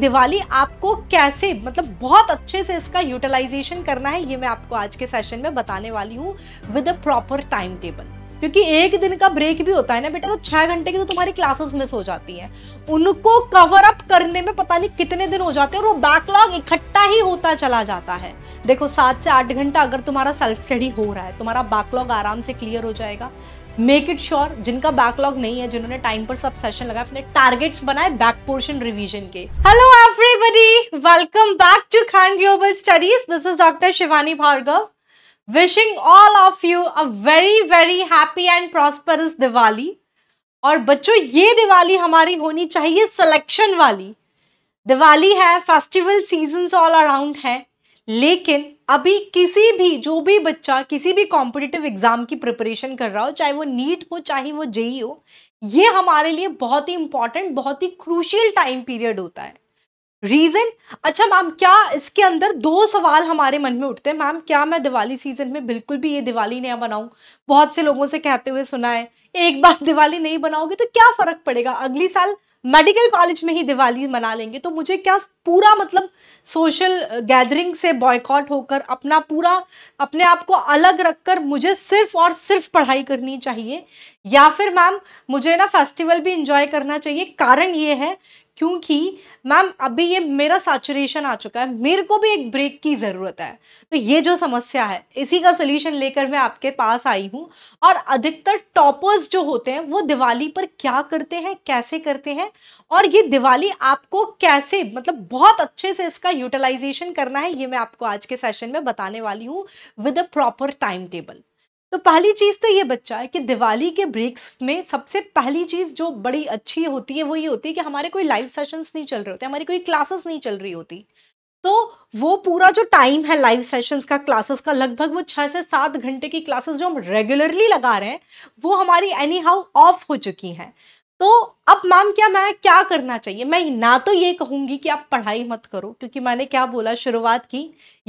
दिवाली आपको कैसे मतलब बहुत अच्छे से इसका यूटिलाइजेशन करना है ये मैं आपको आज के सेशन में बताने वाली हूँ with a proper time table क्योंकि एक दिन का ब्रेक भी होता है ना बेटा तो छह घंटे की तो तुम्हारी क्लासेस मिस हो जाती हैं उनको कवर अप करने में पता नहीं कितने दिन हो जाते हैं और वो बैकलॉग इकट्ठा ही होता चला जाता है देखो सात से आठ घंटा अगर तुम्हारा सेल्फ स्टडी हो रहा है तुम्हारा बैकलॉग आराम से क्लियर हो जाएगा मेक इट श्योर जिनका बैकलॉग नहीं है जिन्होंने टाइम पर सब सेशन लगाए अपने टारगेट्स बनाए बैक पोर्शन रिवीजन के hello everybody welcome back to Khan Global Studies this is doctor Shivani Bhargav wishing all of you a very very happy and prosperous Diwali और बच्चों ये दिवाली हमारी होनी चाहिए सिलेक्शन वाली दिवाली है फेस्टिवल सीजन ऑल अराउंड है लेकिन अभी किसी भी जो भी बच्चा किसी भी कॉम्पिटिटिव एग्जाम की प्रिपरेशन कर रहा हो चाहे वो नीट हो चाहे वो जेई हो ये हमारे लिए बहुत ही इंपॉर्टेंट बहुत ही क्रूशियल टाइम पीरियड होता है रीजन अच्छा मैम क्या इसके अंदर दो सवाल हमारे मन में उठते हैं मैम क्या मैं दिवाली सीजन में बिल्कुल भी ये दिवाली नया बनाऊं बहुत से लोगों से कहते हुए सुना है एक बार दिवाली नहीं बनाओगे तो क्या फर्क पड़ेगा अगली साल मेडिकल कॉलेज में ही दिवाली मना लेंगे तो मुझे क्या पूरा मतलब सोशल गैदरिंग से बॉयकॉट होकर अपना पूरा अपने आप को अलग रखकर मुझे सिर्फ और सिर्फ पढ़ाई करनी चाहिए या फिर मैम मुझे ना फेस्टिवल भी इंजॉय करना चाहिए कारण ये है क्योंकि मैम अभी ये मेरा सैचुरेशन आ चुका है मेरे को भी एक ब्रेक की ज़रूरत है तो ये जो समस्या है इसी का सलूशन लेकर मैं आपके पास आई हूँ और अधिकतर टॉपर्स जो होते हैं वो दिवाली पर क्या करते हैं कैसे करते हैं और ये दिवाली आपको कैसे मतलब बहुत अच्छे से इसका यूटिलाइजेशन करना है ये मैं आपको आज के सेशन में बताने वाली हूँ with a proper time table तो पहली चीज़ तो ये बच्चा है कि दिवाली के ब्रेक्स में सबसे पहली चीज़ जो बड़ी अच्छी होती है वो ये होती है कि हमारे कोई लाइव सेशंस नहीं चल रहे होते हमारी कोई क्लासेस नहीं चल रही होती तो वो पूरा जो टाइम है लाइव सेशंस का क्लासेस का लगभग वो छः से सात घंटे की क्लासेस जो हम रेगुलरली लगा रहे हैं वो हमारी एनी हाउ ऑफ हो चुकी हैं तो अब मैम क्या मैं क्या करना चाहिए मैं ना तो ये कहूँगी कि आप पढ़ाई मत करो क्योंकि मैंने क्या बोला शुरुआत की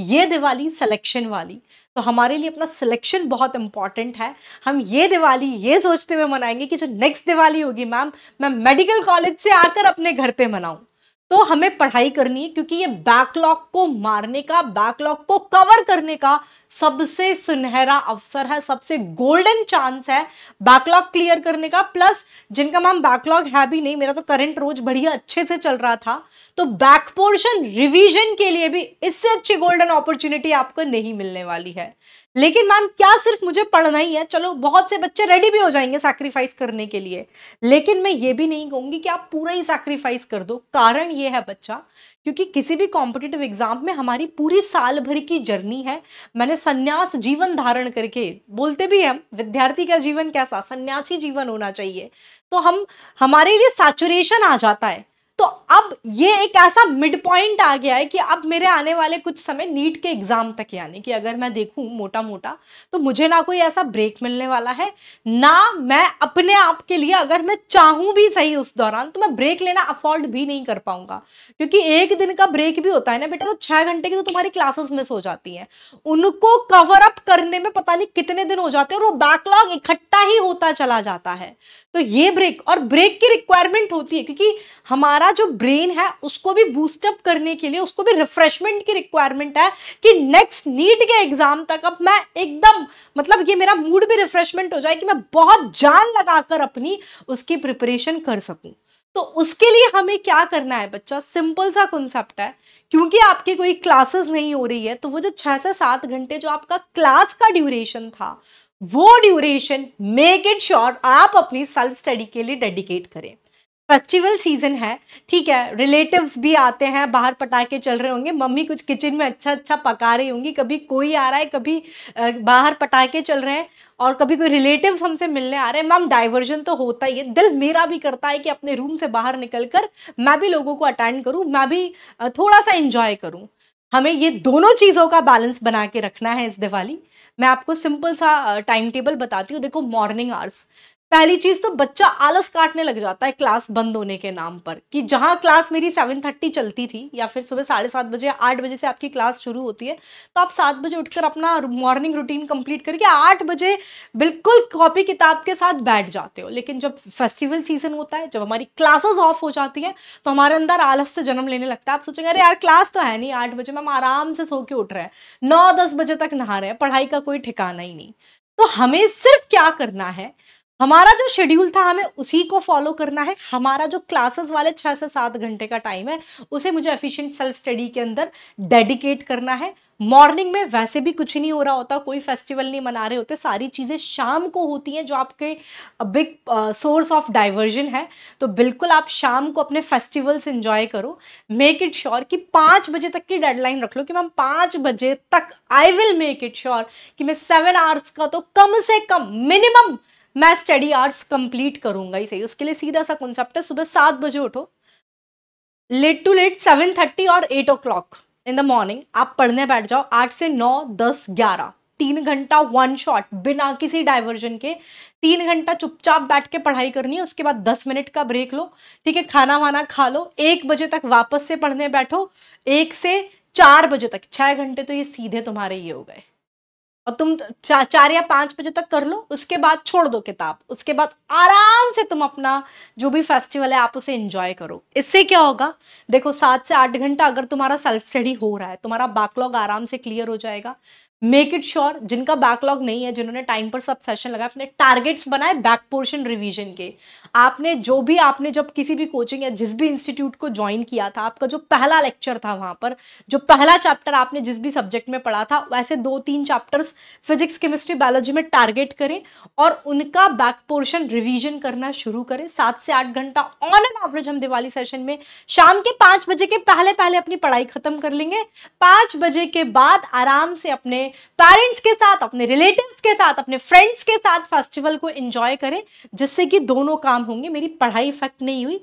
ये दिवाली सिलेक्शन वाली तो हमारे लिए अपना सिलेक्शन बहुत इम्पॉर्टेंट है हम ये दिवाली ये सोचते हुए मनाएंगे कि जो नेक्स्ट दिवाली होगी मैम मैं मेडिकल कॉलेज से आकर अपने घर पर मनाऊँ तो हमें पढ़ाई करनी है क्योंकि ये बैकलॉग को मारने का बैकलॉग को कवर करने का सबसे सुनहरा अवसर है सबसे गोल्डन चांस है बैकलॉग क्लियर करने का प्लस जिनका मैम बैकलॉग है भी नहीं मेरा तो करंट रोज बढ़िया अच्छे से चल रहा था तो बैक पोर्शन रिवीजन के लिए भी इससे अच्छी गोल्डन अपॉर्चुनिटी आपको नहीं मिलने वाली है लेकिन मैम क्या सिर्फ मुझे पढ़ना ही है चलो बहुत से बच्चे रेडी भी हो जाएंगे सैक्रिफाइस करने के लिए लेकिन मैं ये भी नहीं कहूंगी कि आप पूरा ही सैक्रिफाइस कर दो कारण ये है बच्चा क्योंकि किसी भी कॉम्पिटेटिव एग्जाम में हमारी पूरी साल भर की जर्नी है मैंने सन्यास जीवन धारण करके बोलते भी हम विद्यार्थी का जीवन कैसा सन्यासी जीवन होना चाहिए तो हम हमारे लिए सैचुरेशन आ जाता है तो अब ये एक ऐसा मिड पॉइंट आ गया है कि अब मेरे आने वाले कुछ समय नीट के एग्ज़ाम तक यानी कि अगर मैं देखूं मोटा मोटा तो मुझे ना कोई ऐसा ब्रेक मिलने वाला है ना मैं अपने आप के लिए अगर मैं चाहूं भी सही उस दौरान तो मैं ब्रेक लेना अफोर्ड भी नहीं कर पाऊंगा क्योंकि एक दिन का ब्रेक भी होता है ना बेटा तो छह घंटे की तो तुम्हारी क्लासेस मिस हो जाती है उनको कवर अप करने में पता नहीं कितने दिन हो जाते हैं और वो बैकलॉग इकट्ठा ही होता चला जाता है तो ये ब्रेक और ब्रेक की रिक्वायरमेंट होती है क्योंकि हमारा हमारा जो ब्रेन है उसको भी बूस्टअप करने के लिए उसको भी रिफ्रेशमेंट की रिक्वायरमेंट है कि नेक्स्ट नीट के एग्जाम तक अब मैं एकदम मतलब ये मेरा मूड भी रिफ्रेशमेंट हो जाए कि मैं बहुत जान लगाकर अपनी उसकी प्रिपरेशन कर सकूं तो उसके लिए हमें क्या करना है बच्चा सिंपल सा कॉन्सेप्ट है क्योंकि आपकी कोई क्लासेस नहीं हो रही है तो वो जो छः से सात घंटे जो आपका क्लास का ड्यूरेशन था वो ड्यूरेशन मेक इट श्योर आप अपनी सेल्फ स्टडी के लिए डेडिकेट करें फेस्टिवल सीजन है ठीक है रिलेटिव्स भी आते हैं बाहर पटाखे चल रहे होंगे मम्मी कुछ किचन में अच्छा अच्छा पका रही होंगी कभी कोई आ रहा है कभी बाहर पटाखे चल रहे हैं और कभी कोई रिलेटिव्स हमसे मिलने आ रहे हैं मैम डाइवर्जन तो होता ही है दिल मेरा भी करता है कि अपने रूम से बाहर निकल कर मैं भी लोगों को अटेंड करूँ मैं भी थोड़ा सा इंजॉय करूँ हमें ये दोनों चीज़ों का बैलेंस बना के रखना है इस दिवाली मैं आपको सिंपल सा टाइम टेबल बताती हूँ देखो मॉर्निंग आवर्स पहली चीज तो बच्चा आलस काटने लग जाता है क्लास बंद होने के नाम पर कि जहां क्लास मेरी सेवन थर्टी चलती थी या फिर सुबह साढ़े सात बजे आठ बजे से आपकी क्लास शुरू होती है तो आप सात बजे उठकर अपना मॉर्निंग रूटीन कंप्लीट करके आठ बजे बिल्कुल कॉपी किताब के साथ बैठ जाते हो लेकिन जब फेस्टिवल सीजन होता है जब हमारी क्लासेस ऑफ हो जाती है तो हमारे अंदर आलस से जन्म लेने लगता है आप सोचेंगे अरे यार क्लास तो है नहीं आठ बजे में हम आराम से सो के उठ रहे हैं नौ दस बजे तक नहा रहे हैं पढ़ाई का कोई ठिकाना ही नहीं तो हमें सिर्फ क्या करना है हमारा जो शेड्यूल था हमें उसी को फॉलो करना है हमारा जो क्लासेस वाले छः से सात घंटे का टाइम है उसे मुझे एफिशिएंट सेल्फ स्टडी के अंदर डेडिकेट करना है मॉर्निंग में वैसे भी कुछ नहीं हो रहा होता कोई फेस्टिवल नहीं मना रहे होते सारी चीज़ें शाम को होती हैं जो आपके बिग सोर्स ऑफ डाइवर्जन है तो बिल्कुल आप शाम को अपने फेस्टिवल्स इंजॉय करो मेक इट श्योर कि पाँच बजे तक की डेडलाइन रख लो कि मैम पाँच बजे तक I will make it sure कि मैं सेवन आवर्स का तो कम से कम मिनिमम मैं स्टडी आवर्स कंप्लीट करूंगा ही सही उसके लिए सीधा सा कॉन्सेप्ट है सुबह सात बजे उठो late to late seven thirty और eight o'clock in the morning आप पढ़ने बैठ जाओ आठ से नौ दस ग्यारह तीन घंटा वन शॉट बिना किसी डाइवर्जन के तीन घंटा चुपचाप बैठ के पढ़ाई करनी है उसके बाद दस मिनट का ब्रेक लो ठीक है खाना वाना खा लो एक बजे तक वापस से पढ़ने बैठो एक से चार बजे तक छः घंटे तो ये सीधे तुम्हारे ये हो गए और तुम चार या पांच बजे तक कर लो उसके बाद छोड़ दो किताब उसके बाद आराम से तुम अपना जो भी फेस्टिवल है आप उसे इंजॉय करो इससे क्या होगा देखो सात से आठ घंटा अगर तुम्हारा सेल्फ स्टडी हो रहा है तुम्हारा बैकलॉग आराम से क्लियर हो जाएगा मेक इट श्योर जिनका बैकलॉग नहीं है जिन्होंने टाइम पर सब सेशन लगाए अपने टारगेट्स बनाए बैक पोर्शन रिवीजन के आपने जो भी आपने जब किसी भी कोचिंग या जिस भी इंस्टीट्यूट को ज्वाइन किया था आपका जो पहला लेक्चर था वहां पर जो पहला चैप्टर आपने जिस भी सब्जेक्ट में पढ़ा था वैसे दो तीन चैप्टर्स फिजिक्स केमिस्ट्री बायोलॉजी में टारगेट करें और उनका बैक पोर्शन रिविजन करना शुरू करें सात से आठ घंटा ऑन एन एवरेज हम दिवाली सेशन में शाम के पाँच बजे के पहले पहले अपनी पढ़ाई खत्म कर लेंगे पाँच बजे के बाद आराम से अपने पेरेंट्स के साथ अपने रिलेटिव्स के साथ अपने फ्रेंड्स के साथ फेस्टिवल को एंजॉय करें जिससे कि दोनों काम होंगे मेरी पढ़ाई इफेक्ट नहीं हुई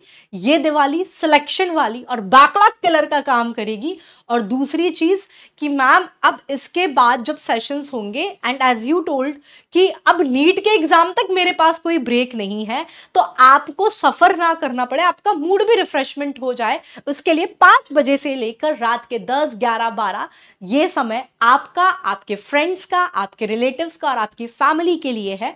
ये दिवाली सिलेक्शन वाली और बैकलॉग किलर का काम करेगी और दूसरी चीज़ कि मैम अब इसके बाद जब सेशंस होंगे एंड एज यू टोल्ड कि अब नीट के एग्ज़ाम तक मेरे पास कोई ब्रेक नहीं है तो आपको सफ़र ना करना पड़े आपका मूड भी रिफ्रेशमेंट हो जाए उसके लिए पांच बजे से लेकर रात के दस ग्यारह बारह ये समय आपका आपके फ्रेंड्स का आपके रिलेटिव्स का और आपकी फैमिली के लिए है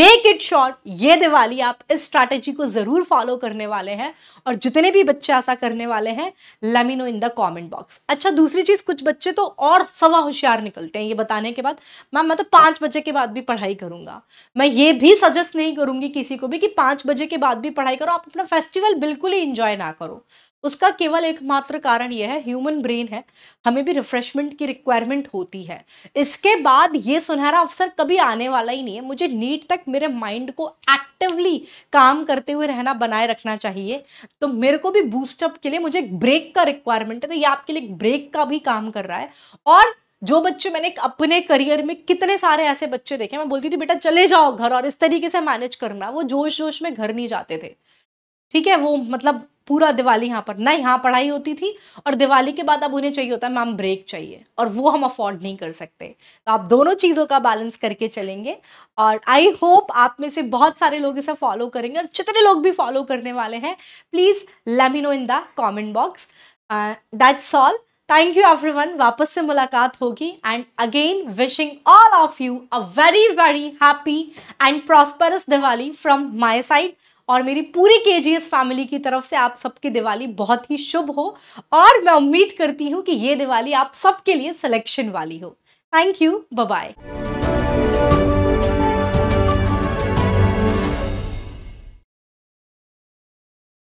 मेक इट श्योर ये दिवाली आप इस स्ट्रैटेजी को ज़रूर फॉलो करने वाले हैं और जितने भी बच्चे ऐसा करने वाले हैं let me know in the comment box अच्छा दूसरी चीज़ कुछ बच्चे तो और सवा होशियार निकलते हैं ये बताने के बाद मैम मैं तो पांच बजे के बाद भी पढ़ाई करूंगा मैं ये भी सजेस्ट नहीं करूंगी किसी को भी कि पांच बजे के बाद भी पढ़ाई करो आप अपना फेस्टिवल बिल्कुल ही इंजॉय ना करो उसका केवल एकमात्र कारण यह है ह्यूमन ब्रेन है हमें भी रिफ्रेशमेंट की रिक्वायरमेंट होती है इसके बाद ये सुनहरा अवसर कभी आने वाला ही नहीं है मुझे नीट तक मेरे माइंड को एक्टिवली काम करते हुए रहना बनाए रखना चाहिए तो मेरे को भी बूस्टअप के लिए मुझे एक ब्रेक का रिक्वायरमेंट है तो ये आपके लिए ब्रेक का भी काम कर रहा है और जो बच्चे मैंने अपने करियर में कितने सारे ऐसे बच्चे देखे मैं बोलती थी बेटा चले जाओ घर और इस तरीके से मैनेज करना वो जोश जोश में घर नहीं जाते थे ठीक है वो मतलब पूरा दिवाली यहाँ पर ना यहाँ पढ़ाई होती थी और दिवाली के बाद अब उन्हें चाहिए होता है मैम ब्रेक चाहिए और वो हम अफोर्ड नहीं कर सकते तो आप दोनों चीज़ों का बैलेंस करके चलेंगे और आई होप आप में से बहुत सारे लोग इसे फॉलो करेंगे और जितने लोग भी फॉलो करने वाले हैं please let me know in the comment box that's all thank you वन वापस से मुलाकात होगी and again wishing all of you a very very happy and prosperous Diwali from my side और मेरी पूरी के जी एस फैमिली की तरफ से आप सबकी दिवाली बहुत ही शुभ हो और मैं उम्मीद करती हूँ कि ये दिवाली आप सबके लिए सिलेक्शन वाली हो थैंक यू बाय